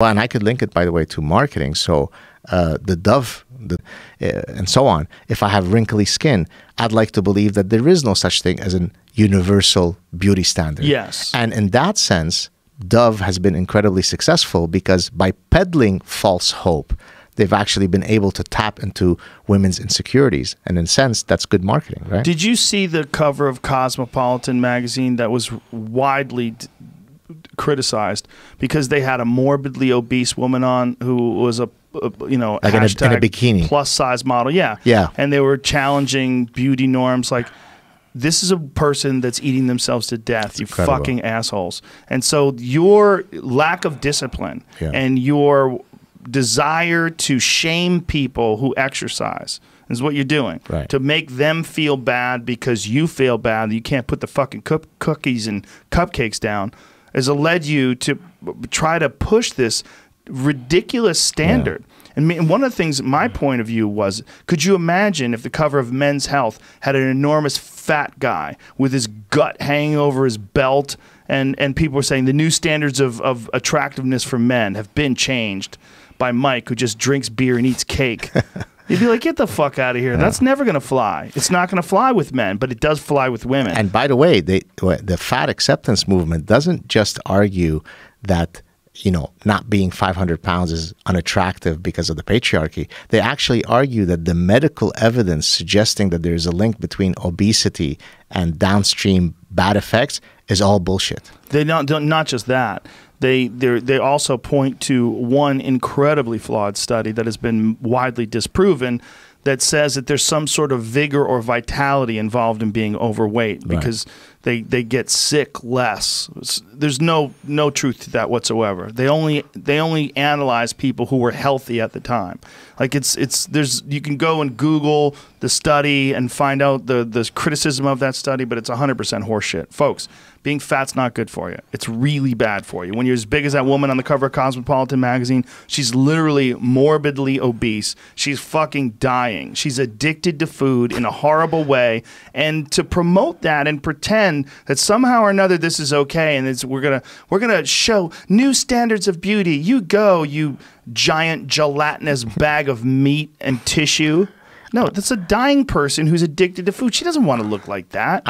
Well, and I could link it, by the way, to marketing. So uh, the dove the, uh, and so on. If I have wrinkly skin, I'd like to believe that there is no such thing as an universal beauty standard. Yes. And in that sense, Dove has been incredibly successful because by peddling false hope, they've actually been able to tap into women's insecurities. And in a sense, that's good marketing, right? Did you see the cover of Cosmopolitan magazine that was widely criticized because they had a morbidly obese woman on who was a you know like in a, in a bikini plus size model. Yeah, yeah, and they were challenging beauty norms like this is a person that's eating themselves to death. You fucking assholes. And so your lack of discipline yeah. and your desire to shame people who exercise is what you're doing right. to make them feel bad because you feel bad. You can't put the fucking cookies and cupcakes down has led you to try to push this ridiculous standard. Yeah. And one of the things, my mm-hmm. point of view was, could you imagine if the cover of Men's Health had an enormous fat guy with his gut hanging over his belt, and, and people were saying the new standards of, of attractiveness for men have been changed by Mike, who just drinks beer and eats cake. You'd be like, get the fuck out of here. Yeah. That's never going to fly. It's not going to fly with men, but it does fly with women. And by the way, they, the fat acceptance movement doesn't just argue that you know not being 500 pounds is unattractive because of the patriarchy they actually argue that the medical evidence suggesting that there is a link between obesity and downstream bad effects is all bullshit they not not just that they they also point to one incredibly flawed study that has been widely disproven that says that there's some sort of vigor or vitality involved in being overweight right. because they they get sick less. There's no no truth to that whatsoever. They only they only analyze people who were healthy at the time. Like it's it's there's you can go and Google the study and find out the the criticism of that study, but it's 100% horseshit, folks. Being fat's not good for you. It's really bad for you. When you're as big as that woman on the cover of Cosmopolitan magazine. She's literally morbidly obese. She's fucking dying. She's addicted to food in a horrible way. And to promote that and pretend that somehow or another this is okay and we're gonna we're gonna show new standards of beauty. You go, you giant gelatinous bag of meat and tissue. No, that's a dying person who's addicted to food. She doesn't want to look like that.